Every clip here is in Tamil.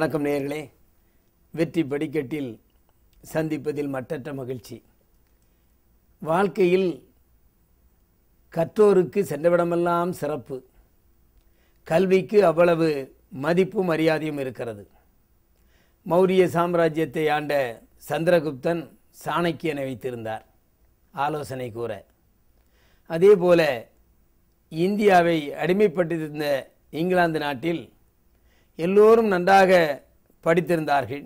வணக்கம் நேயர்களே வெற்றி படிக்கட்டில் சந்திப்பதில் மற்றற்ற மகிழ்ச்சி வாழ்க்கையில் கற்றோருக்கு சென்றவிடமெல்லாம் சிறப்பு கல்விக்கு அவ்வளவு மதிப்பும் மரியாதையும் இருக்கிறது மௌரிய சாம்ராஜ்யத்தை ஆண்ட சந்திரகுப்தன் சாணக்கியனை வைத்திருந்தார் ஆலோசனை கூற அதே போல இந்தியாவை அடிமைப்பட்டிருந்த இங்கிலாந்து நாட்டில் எல்லோரும் நன்றாக படித்திருந்தார்கள்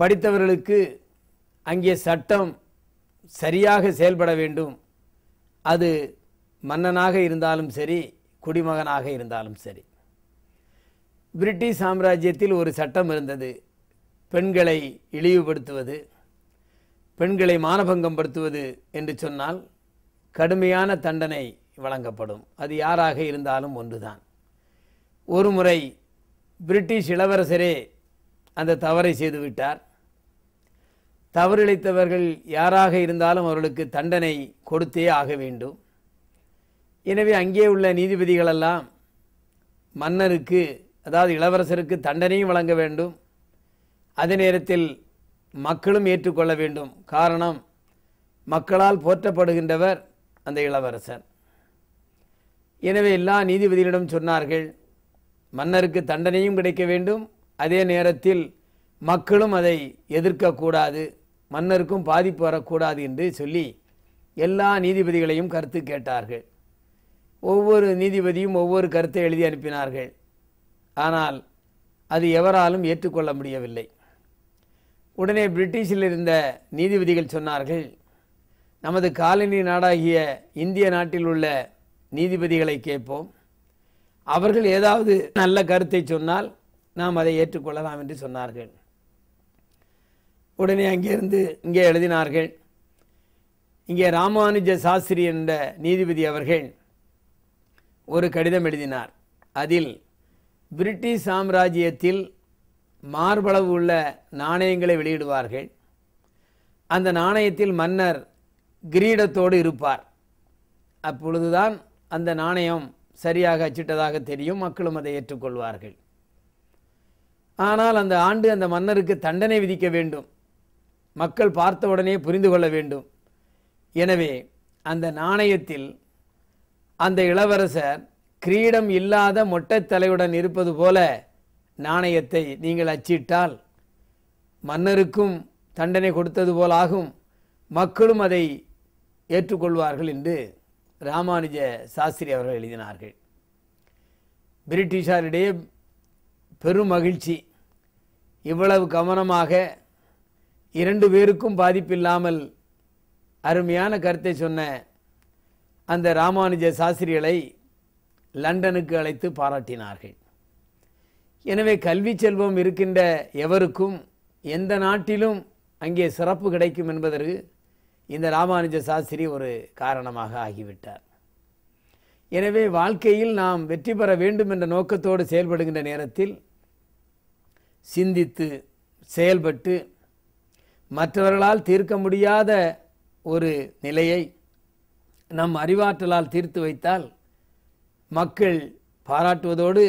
படித்தவர்களுக்கு அங்கே சட்டம் சரியாக செயல்பட வேண்டும் அது மன்னனாக இருந்தாலும் சரி குடிமகனாக இருந்தாலும் சரி பிரிட்டிஷ் சாம்ராஜ்யத்தில் ஒரு சட்டம் இருந்தது பெண்களை இழிவுபடுத்துவது பெண்களை மானபங்கம் படுத்துவது என்று சொன்னால் கடுமையான தண்டனை வழங்கப்படும் அது யாராக இருந்தாலும் ஒன்றுதான் ஒரு முறை பிரிட்டிஷ் இளவரசரே அந்த தவறை செய்துவிட்டார் தவறிழைத்தவர்கள் யாராக இருந்தாலும் அவர்களுக்கு தண்டனை கொடுத்தே ஆக வேண்டும் எனவே அங்கே உள்ள நீதிபதிகளெல்லாம் மன்னருக்கு அதாவது இளவரசருக்கு தண்டனையும் வழங்க வேண்டும் அதே நேரத்தில் மக்களும் ஏற்றுக்கொள்ள வேண்டும் காரணம் மக்களால் போற்றப்படுகின்றவர் அந்த இளவரசர் எனவே எல்லா நீதிபதிகளிடம் சொன்னார்கள் மன்னருக்கு தண்டனையும் கிடைக்க வேண்டும் அதே நேரத்தில் மக்களும் அதை எதிர்க்கக்கூடாது மன்னருக்கும் பாதிப்பு வரக்கூடாது என்று சொல்லி எல்லா நீதிபதிகளையும் கருத்து கேட்டார்கள் ஒவ்வொரு நீதிபதியும் ஒவ்வொரு கருத்தை எழுதி அனுப்பினார்கள் ஆனால் அது எவராலும் ஏற்றுக்கொள்ள முடியவில்லை உடனே பிரிட்டிஷில் இருந்த நீதிபதிகள் சொன்னார்கள் நமது காலனி நாடாகிய இந்திய நாட்டில் உள்ள நீதிபதிகளை கேட்போம் அவர்கள் ஏதாவது நல்ல கருத்தை சொன்னால் நாம் அதை ஏற்றுக்கொள்ளலாம் என்று சொன்னார்கள் உடனே அங்கிருந்து இங்கே எழுதினார்கள் இங்கே ராமானுஜ சாஸ்திரி என்ற நீதிபதி அவர்கள் ஒரு கடிதம் எழுதினார் அதில் பிரிட்டிஷ் சாம்ராஜ்யத்தில் மார்பளவு உள்ள நாணயங்களை வெளியிடுவார்கள் அந்த நாணயத்தில் மன்னர் கிரீடத்தோடு இருப்பார் அப்பொழுதுதான் அந்த நாணயம் சரியாக அச்சிட்டதாக தெரியும் மக்களும் அதை ஏற்றுக்கொள்வார்கள் ஆனால் அந்த ஆண்டு அந்த மன்னருக்கு தண்டனை விதிக்க வேண்டும் மக்கள் பார்த்தவுடனே புரிந்து கொள்ள வேண்டும் எனவே அந்த நாணயத்தில் அந்த இளவரசர் கிரீடம் இல்லாத மொட்டைத்தலையுடன் இருப்பது போல நாணயத்தை நீங்கள் அச்சிட்டால் மன்னருக்கும் தண்டனை கொடுத்தது போலாகும் மக்களும் அதை ஏற்றுக்கொள்வார்கள் என்று ராமானுஜ சாஸ்திரி அவர்கள் எழுதினார்கள் பிரிட்டிஷாரிடையே பெரும் மகிழ்ச்சி இவ்வளவு கவனமாக இரண்டு பேருக்கும் பாதிப்பில்லாமல் அருமையான கருத்தை சொன்ன அந்த ராமானுஜ சாஸ்திரிகளை லண்டனுக்கு அழைத்து பாராட்டினார்கள் எனவே கல்வி செல்வம் இருக்கின்ற எவருக்கும் எந்த நாட்டிலும் அங்கே சிறப்பு கிடைக்கும் என்பதற்கு இந்த ராமானுஜ சாஸ்திரி ஒரு காரணமாக ஆகிவிட்டார் எனவே வாழ்க்கையில் நாம் வெற்றி பெற வேண்டும் என்ற நோக்கத்தோடு செயல்படுகின்ற நேரத்தில் சிந்தித்து செயல்பட்டு மற்றவர்களால் தீர்க்க முடியாத ஒரு நிலையை நம் அறிவாற்றலால் தீர்த்து வைத்தால் மக்கள் பாராட்டுவதோடு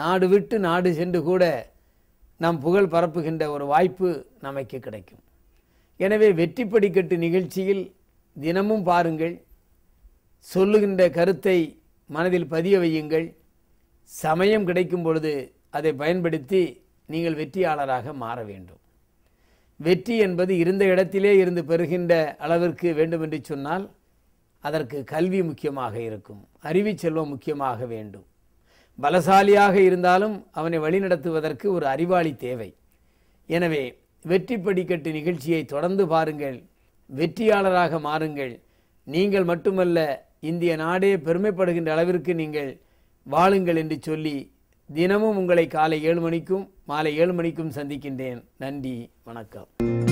நாடு விட்டு நாடு சென்று கூட நம் புகழ் பரப்புகின்ற ஒரு வாய்ப்பு நமக்கு கிடைக்கும் எனவே வெற்றி படிக்கட்டு நிகழ்ச்சியில் தினமும் பாருங்கள் சொல்லுகின்ற கருத்தை மனதில் பதிய வையுங்கள் சமயம் கிடைக்கும் பொழுது அதை பயன்படுத்தி நீங்கள் வெற்றியாளராக மாற வேண்டும் வெற்றி என்பது இருந்த இடத்திலே இருந்து பெறுகின்ற அளவிற்கு வேண்டும் என்று சொன்னால் அதற்கு கல்வி முக்கியமாக இருக்கும் அறிவு செல்வம் முக்கியமாக வேண்டும் பலசாலியாக இருந்தாலும் அவனை வழிநடத்துவதற்கு ஒரு அறிவாளி தேவை எனவே வெற்றி படிக்கட்டு நிகழ்ச்சியை தொடர்ந்து பாருங்கள் வெற்றியாளராக மாறுங்கள் நீங்கள் மட்டுமல்ல இந்திய நாடே பெருமைப்படுகின்ற அளவிற்கு நீங்கள் வாழுங்கள் என்று சொல்லி தினமும் உங்களை காலை ஏழு மணிக்கும் மாலை ஏழு மணிக்கும் சந்திக்கின்றேன் நன்றி வணக்கம்